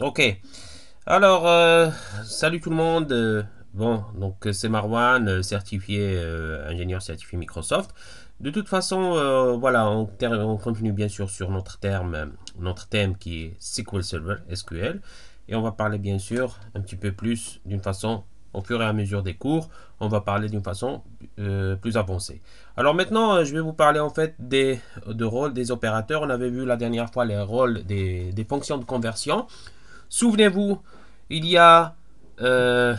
Ok. Alors, euh, salut tout le monde. Euh, bon, donc euh, c'est Marwan, certifié, ingénieur certifié Microsoft. De toute façon, voilà, on, continue bien sûr sur notre, terme, notre thème qui est SQL Server, SQL. Et on va parler bien sûr un petit peu plus d'une façon, au fur et à mesure des cours, on va parler d'une façon plus avancée. Alors maintenant, je vais vous parler en fait des, de rôles des opérateurs. On avait vu la dernière fois les rôles des, des fonctions de conversion. Souvenez-vous, il y a euh,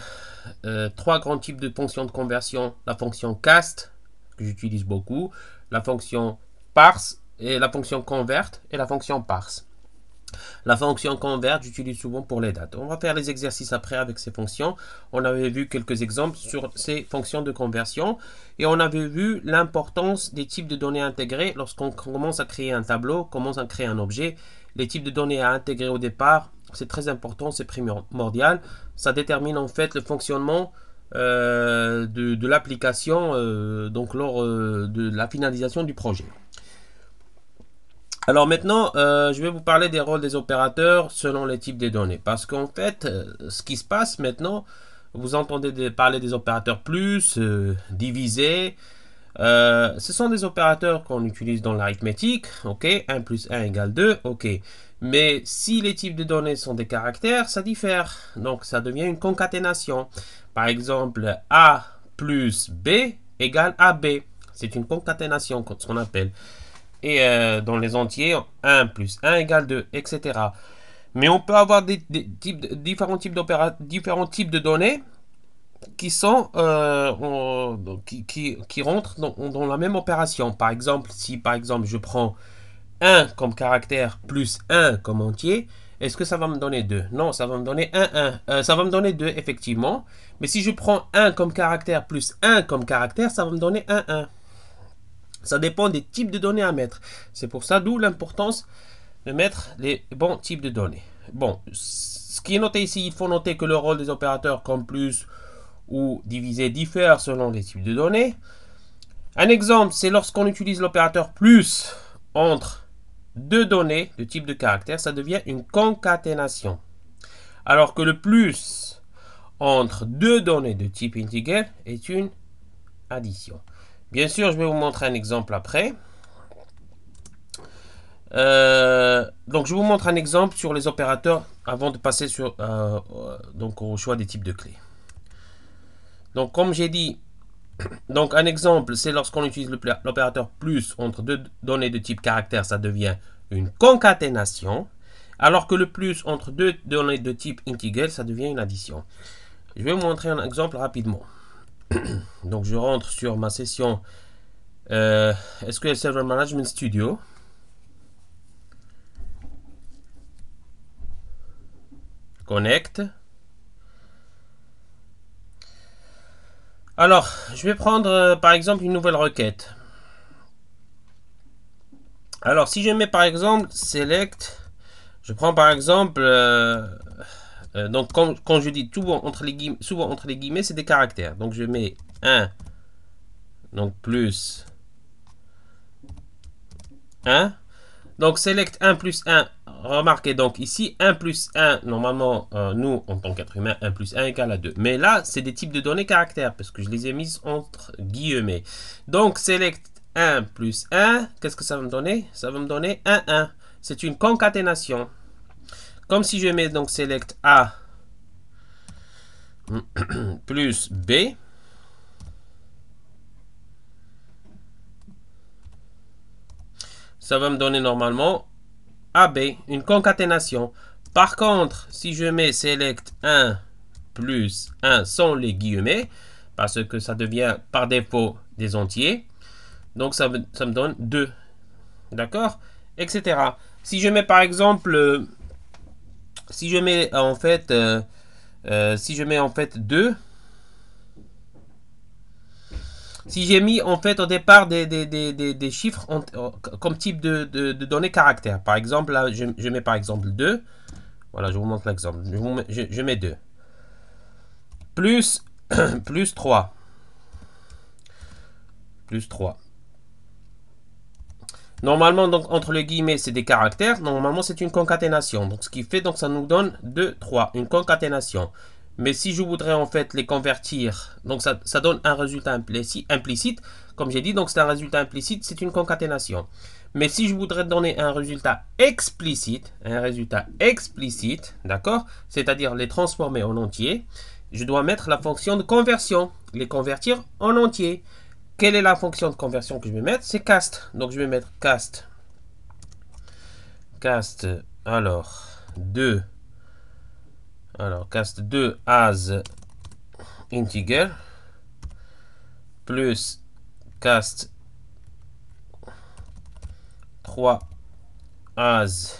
euh, trois grands types de fonctions de conversion. La fonction cast, que j'utilise beaucoup, la fonction parse, et la fonction convert et la fonction parse. La fonction convert, j'utilise souvent pour les dates. On va faire les exercices après avec ces fonctions. On avait vu quelques exemples sur ces fonctions de conversion et on avait vu l'importance des types de données intégrées lorsqu'on commence à créer un tableau, commence à créer un objet. Les types de données à intégrer au départ, c'est très important, c'est primordial. Ça détermine en fait le fonctionnement euh, de, l'application euh, donc lors euh, de la finalisation du projet. Alors maintenant, je vais vous parler des rôles des opérateurs selon les types de données. Parce qu'en fait, ce qui se passe maintenant, vous entendez parler des opérateurs plus, divisés. ce sont des opérateurs qu'on utilise dans l'arithmétique. OK, 1 plus 1 égale 2. OK, mais si les types de données sont des caractères, ça diffère. Donc ça devient une concaténation. Par exemple, A plus B égale AB. C'est une concaténation, ce qu'on appelle. Et euh, dans les entiers, 1 plus 1 égale 2, etc. Mais on peut avoir des, types, différents, types différents types de données qui sont euh, qui, rentrent dans, la même opération. Par exemple, si par exemple je prends 1 comme caractère plus 1 comme entier, est-ce que ça va me donner 2 Non, ça va me donner 1, 1. Euh, ça va me donner 2, effectivement. Mais si je prends 1 comme caractère plus 1 comme caractère, ça va me donner 1, 1. Ça dépend des types de données à mettre. C'est pour ça d'où l'importance de mettre les bons types de données. Bon, ce qui est noté ici, il faut noter que le rôle des opérateurs comme plus ou diviser diffère selon les types de données. Un exemple, c'est lorsqu'on utilise l'opérateur plus entre deux données de type de caractère, ça devient une concaténation. Alors que le plus entre deux données de type integer est une addition. Bien sûr, je vais vous montrer un exemple après. Euh, donc, je vous montre un exemple sur les opérateurs avant de passer sur, euh, donc au choix des types de clés. Donc, comme j'ai dit, donc un exemple, c'est lorsqu'on utilise l'opérateur plus entre deux données de type caractère, ça devient une concaténation, alors que le plus entre deux données de type integral, ça devient une addition. Je vais vous montrer un exemple rapidement. Donc je rentre sur ma session euh, SQL Server Management Studio. Connect. Alors, je vais prendre euh, par exemple une nouvelle requête. Alors, si je mets par exemple select, je prends par exemple, euh, euh, donc quand, je dis souvent entre les guillemets, souvent entre les guillemets, c'est des caractères. Donc je mets 1, donc plus 1. Donc select 1 plus 1 remarquez donc ici, 1 plus 1, normalement, euh, nous, en tant qu'être humain, 1 plus 1 égale à 2. Mais là, c'est des types de données caractères, parce que je les ai mises entre guillemets. Donc, select 1 plus 1, qu'est-ce que ça va me donner Ça va me donner 1, 1. C'est une concaténation. Comme si je mets donc select A plus B, ça va me donner normalement AB, une concaténation. Par contre, si je mets select 1 plus 1 sans les guillemets, parce que ça devient par défaut des entiers, donc ça, me donne 2. D'accord Etc. Si je mets par exemple, euh, si je mets en fait, euh, euh, si je mets en fait 2, si j'ai mis en fait au départ des, des, chiffres comme type de, données caractères. Par exemple, je, mets par exemple 2. Voilà, je vous montre l'exemple. Je, mets 2. Plus, 3. Plus 3. Normalement, entre les guillemets, c'est des caractères. Normalement, c'est une concaténation. Donc, ce qui fait, donc, ça nous donne 2, 3, une concaténation. Mais si je voudrais en fait les convertir, donc ça, donne un résultat implicite. Comme j'ai dit, donc c'est un résultat implicite, c'est une concaténation. Mais si je voudrais donner un résultat explicite, un résultat explicite, d'accord, c'est-à-dire les transformer en entier, je dois mettre la fonction de conversion, les convertir en entier. Quelle est la fonction de conversion que je vais mettre C'est cast. Donc je vais mettre cast. Cast, alors, 2 alors, cast 2 as integer plus cast 3 as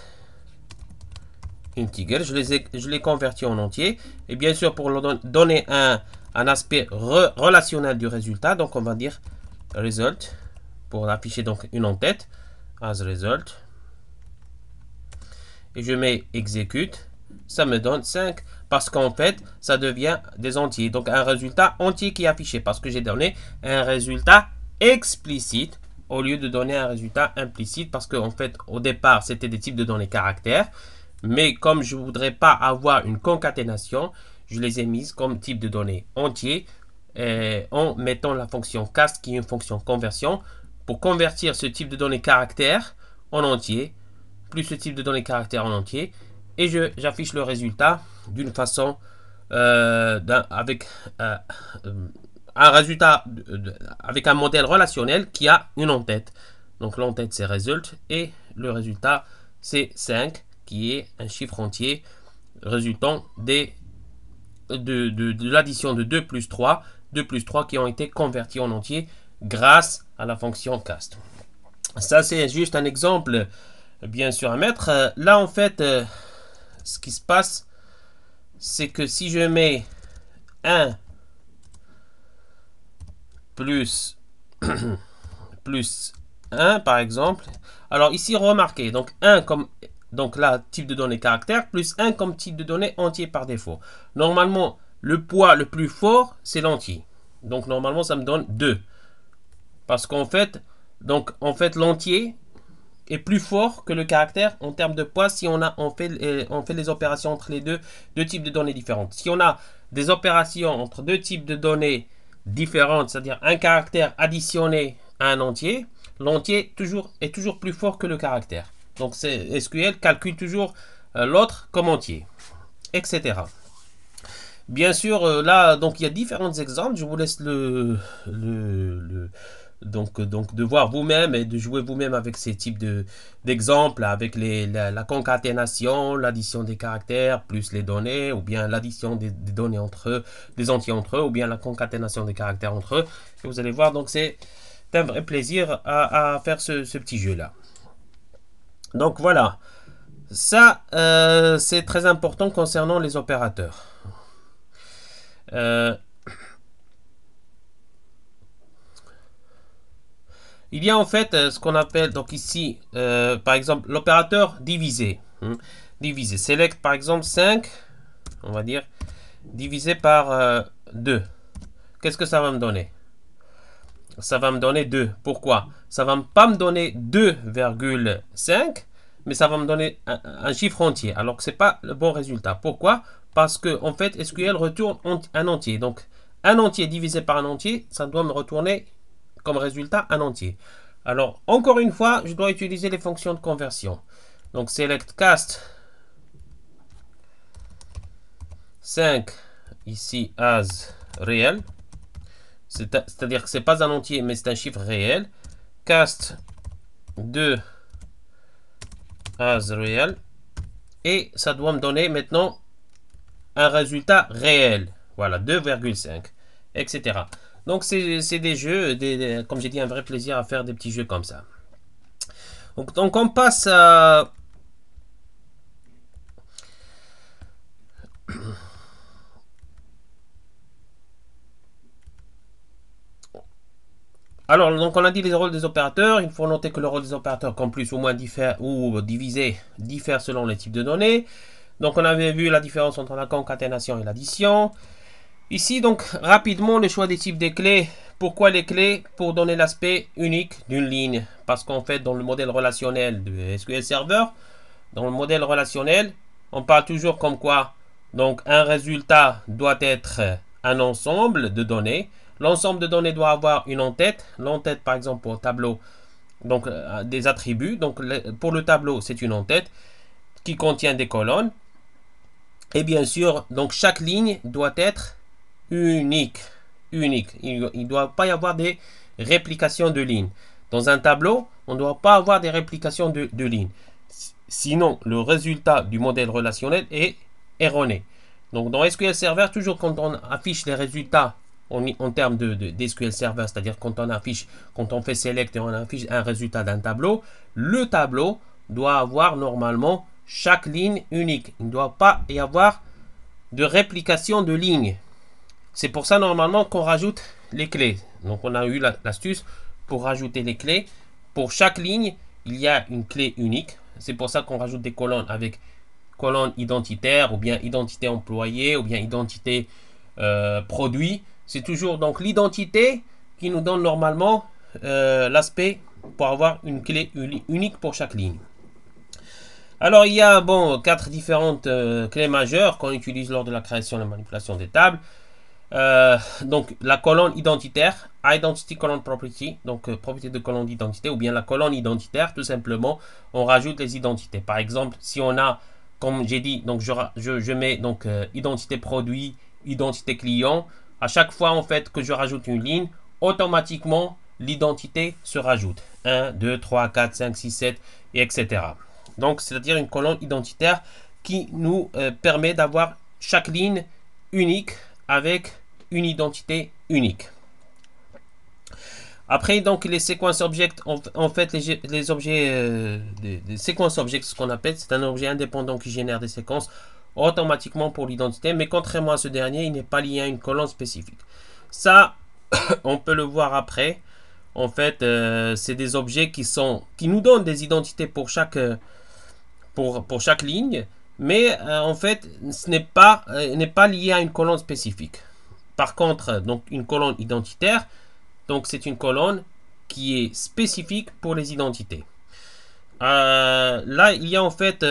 integer. Je les, ai, je les convertis en entier. Et bien sûr, pour donner un, un aspect relationnel du résultat, donc on va dire result pour afficher donc une en tête as result. Et je mets exécute ça me donne 5 parce qu'en fait, ça devient des entiers. Donc un résultat entier qui est affiché parce que j'ai donné un résultat explicite au lieu de donner un résultat implicite parce qu'en en fait, au départ, c'était des types de données caractères. Mais comme je ne voudrais pas avoir une concaténation, je les ai mises comme type de données entiers euh, en mettant la fonction cast qui est une fonction conversion pour convertir ce type de données caractères en entier plus ce type de données caractères en entier et j'affiche le résultat d'une façon euh, avec euh, euh, un résultat avec un modèle relationnel qui a une entête. Donc l'entête c'est result et le résultat c'est 5 qui est un chiffre entier résultant des, de, l'addition de 2 plus 3, 2 plus 3 qui ont été convertis en entier grâce à la fonction cast. Ça c'est juste un exemple bien sûr à mettre. Là en fait ce qui se passe, c'est que si je mets 1 plus, plus 1, par exemple, alors ici, remarquez, donc 1 comme, donc là, type de données caractère, plus 1 comme type de données entier par défaut. Normalement, le poids le plus fort, c'est l'entier. Donc normalement, ça me donne 2. Parce qu'en fait, donc en fait, l'entier, est plus fort que le caractère en termes de poids si on, a, on, fait, euh, on fait les opérations entre les deux, deux types de données différentes. Si on a des opérations entre deux types de données différentes, c'est-à-dire un caractère additionné à un entier, l'entier toujours, est toujours plus fort que le caractère. Donc SQL calcule toujours euh, l'autre comme entier, etc. Bien sûr, euh, là, donc il y a différents exemples. Je vous laisse le, le donc, euh, donc de voir vous-même et de jouer vous-même avec ces types d'exemples, avec les, la, concaténation, l'addition des caractères plus les données, ou bien l'addition des, données entre eux, des entiers entre eux, ou bien la concaténation des caractères entre eux. Et vous allez voir, donc c'est un vrai plaisir à, faire ce, petit jeu-là. Donc voilà, ça euh, c'est très important concernant les opérateurs. Euh, Il y a en fait euh, ce qu'on appelle donc ici, euh, par exemple, l'opérateur divisé. Hein. divisé. Select par exemple 5, on va dire, divisé par 2. Euh, Qu'est-ce que ça va me donner Ça va me donner 2. Pourquoi Ça va pas me donner 2,5, mais ça va me donner un, chiffre entier. Alors que ce n'est pas le bon résultat. Pourquoi Parce que en fait, SQL retourne un entier. Donc, un entier divisé par un entier, ça doit me retourner comme résultat un entier. Alors, encore une fois, je dois utiliser les fonctions de conversion. Donc, select cast 5 ici as réel. C'est-à-dire que ce n'est pas un entier, mais c'est un chiffre réel. Cast 2 as réel. Et ça doit me donner maintenant un résultat réel. Voilà, 2,5, etc. Donc c'est des jeux, comme j'ai dit, un vrai plaisir à faire des petits jeux comme ça. Donc, on passe à... Alors, donc on a dit les rôles des opérateurs. Il faut noter que le rôle des opérateurs, qu'en plus ou moins diffère ou divisé, diffère selon les types de données. Donc on avait vu la différence entre la concaténation et l'addition. Ici donc rapidement le choix des types des clés. Pourquoi les clés Pour donner l'aspect unique d'une ligne. Parce qu'en fait dans le modèle relationnel de SQL Server, dans le modèle relationnel, on parle toujours comme quoi donc un résultat doit être un ensemble de données. L'ensemble de données doit avoir une entête. L'entête, par exemple pour le tableau, donc euh, des attributs. Donc pour le tableau c'est une entête qui contient des colonnes. Et bien sûr, donc chaque ligne doit être unique. unique. Il ne doit pas y avoir des réplications de lignes. Dans un tableau, on ne doit pas avoir des réplications de, lignes. Sinon, le résultat du modèle relationnel est erroné. Donc dans SQL Server, toujours quand on affiche les résultats en, en termes de, SQL Server, c'est-à-dire quand on affiche, quand on fait select et on affiche un résultat d'un tableau, le tableau doit avoir normalement chaque ligne unique. Il ne doit pas y avoir de réplication de lignes. C'est pour ça normalement qu'on rajoute les clés. Donc on a eu l'astuce pour rajouter les clés. Pour chaque ligne, il y a une clé unique. C'est pour ça qu'on rajoute des colonnes avec colonne identitaire ou bien identité employée ou bien identité euh, produit. C'est toujours donc l'identité qui nous donne normalement euh, l'aspect pour avoir une clé unique pour chaque ligne. Alors il y a bon quatre différentes euh, clés majeures qu'on utilise lors de la création et la manipulation des tables. Euh, donc la colonne identitaire, identity colon property, donc euh, propriété de colonne d'identité, ou bien la colonne identitaire, tout simplement, on rajoute les identités. Par exemple, si on a, comme j'ai dit, donc je, je, mets donc euh, identité produit, identité client, à chaque fois en fait que je rajoute une ligne, automatiquement l'identité se rajoute. 1, 2, 3, 4, 5, 6, 7, et etc. Donc c'est-à-dire une colonne identitaire qui nous permet d'avoir chaque ligne unique avec une identité unique. Après, donc, les séquences object en, fait, les, objets, des, euh, séquences objects, ce qu'on appelle, c'est un objet indépendant qui génère des séquences automatiquement pour l'identité, mais contrairement à ce dernier, il n'est pas lié à une colonne spécifique. Ça, on peut le voir après. En fait, euh, c'est des objets qui, sont, qui nous donnent des identités pour chaque, euh, pour, pour chaque ligne, mais en fait, ce n'est pas, n'est pas lié à une colonne spécifique. Par contre, donc une colonne identitaire, donc c'est une colonne qui est spécifique pour les identités. Euh, là, il y a en fait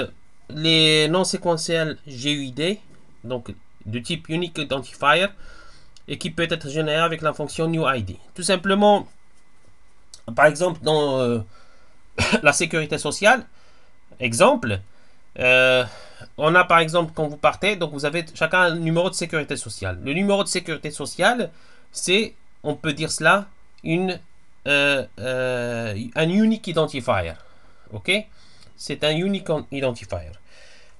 les non séquentiels GUID, donc de type Unique Identifier, et qui peut être généré avec la fonction new ID. Tout simplement, par exemple, dans euh, la sécurité sociale, exemple, euh, on a par exemple, quand vous partez, donc vous avez chacun un numéro de sécurité sociale. Le numéro de sécurité sociale, c'est, on peut dire cela, une, euh, euh, un unique identifier. Ok C'est un unique identifier.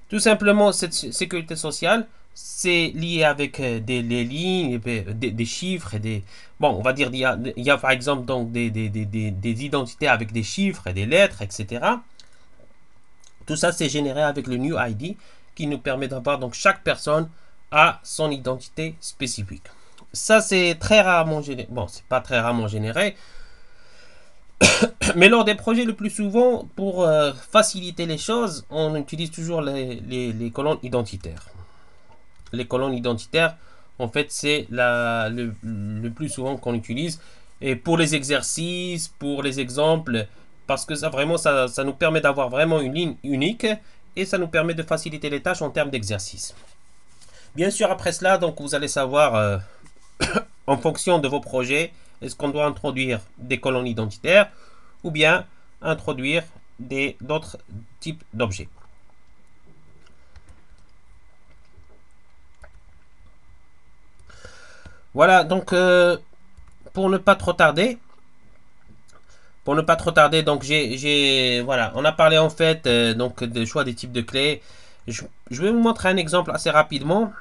Tout simplement, cette sécurité sociale, c'est lié avec euh, des lignes, ben, des, chiffres, des... Bon, on va dire, il y a, par exemple donc des, des, identités avec des chiffres et des lettres, etc. Tout ça, c'est généré avec le New ID qui nous permet d'avoir donc chaque personne à son identité spécifique. Ça, c'est très rarement généré. Bon, c'est pas très rarement généré. Mais lors des projets, le plus souvent, pour euh, faciliter les choses, on utilise toujours les, colonnes identitaires. Les colonnes identitaires, en fait, c'est le plus souvent qu'on utilise. Et pour les exercices, pour les exemples, parce que ça, vraiment, ça, nous permet d'avoir vraiment une ligne unique et ça nous permet de faciliter les tâches en termes d'exercice. Bien sûr, après cela, donc vous allez savoir, euh, en fonction de vos projets, est-ce qu'on doit introduire des colonnes identitaires ou bien introduire d'autres types d'objets. Voilà, donc euh, pour ne pas trop tarder, pour ne pas trop tarder, donc j'ai, voilà, on a parlé en fait euh, donc des choix des types de clés. Je, vais vous montrer un exemple assez rapidement.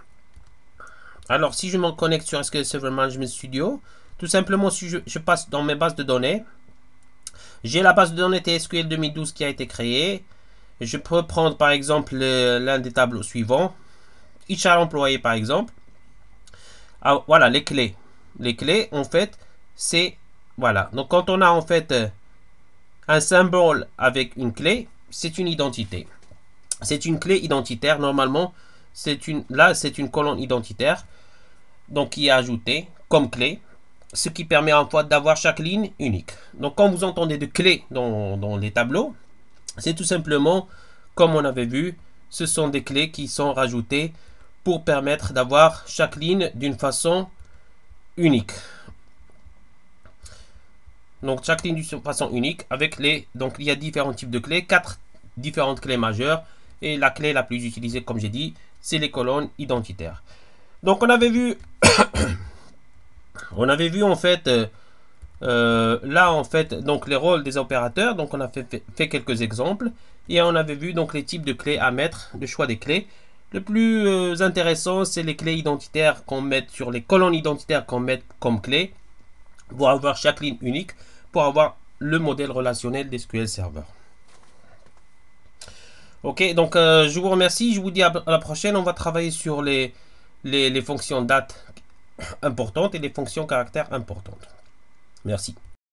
Alors si je me connecte sur SQL Server Management Studio, tout simplement si je, passe dans mes bases de données, j'ai la base de données TSQL 2012 qui a été créée. Je peux prendre par exemple l'un des tableaux suivants, char employé par exemple. Ah, voilà les clés. Les clés en fait c'est voilà. Donc quand on a en fait euh, un symbole avec une clé, c'est une identité. C'est une clé identitaire. Normalement, c'est une là, c'est une colonne identitaire donc qui est ajoutée comme clé, ce qui permet en fait d'avoir chaque ligne unique. Donc quand vous entendez de clés dans les tableaux, c'est tout simplement, comme on avait vu, ce sont des clés qui sont rajoutées pour permettre d'avoir chaque ligne d'une façon unique. Donc chaque ligne de façon unique avec les... Donc il y a différents types de clés, quatre différentes clés majeures. Et la clé la plus utilisée, comme j'ai dit, c'est les colonnes identitaires. Donc on avait vu... on avait vu en fait... Euh, euh, là en fait donc les rôles des opérateurs donc on a fait, quelques exemples et on avait vu donc les types de clés à mettre le choix des clés le plus euh, intéressant c'est les clés identitaires qu'on met sur les colonnes identitaires qu'on met comme clés pour avoir chaque ligne unique pour avoir le modèle relationnel d'SQL Server. Ok, donc euh, je vous remercie, je vous dis à, la prochaine, on va travailler sur les, les, les fonctions date importantes et les fonctions caractère importantes. Merci.